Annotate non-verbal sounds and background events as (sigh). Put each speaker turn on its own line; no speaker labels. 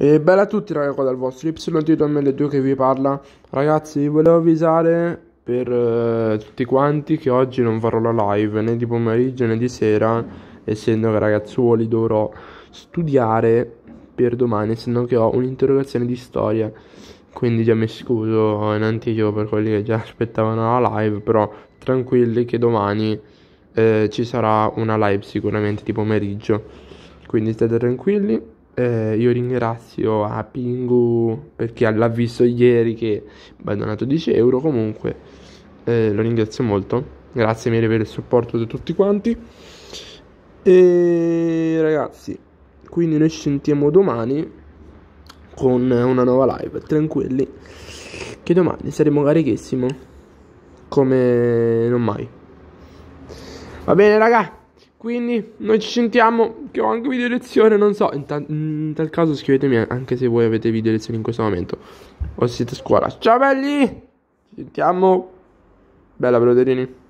E bella a tutti ragazzi qua dal vostro YT2002 che vi parla Ragazzi volevo avvisare per eh, tutti quanti che oggi non farò la live né di pomeriggio né di sera Essendo che ragazzuoli dovrò studiare per domani Essendo che ho un'interrogazione di storia Quindi già mi scuso in anticipo per quelli che già (laughs) aspettavano la live Però tranquilli che domani eh, ci sarà una live sicuramente di pomeriggio Quindi state tranquilli eh, io ringrazio a Pingu perché l'ha visto ieri che mi ha donato 10 euro comunque eh, lo ringrazio molto grazie mille per il supporto di tutti quanti e ragazzi quindi noi ci sentiamo domani con una nuova live tranquilli che domani saremo carichissimo come non mai va bene ragazzi quindi noi ci sentiamo che ho anche video lezione, non so, in, ta- in tal caso scrivetemi anche se voi avete video lezione in questo momento o siete a scuola. Ciao belli! Ci sentiamo. Bella broderini.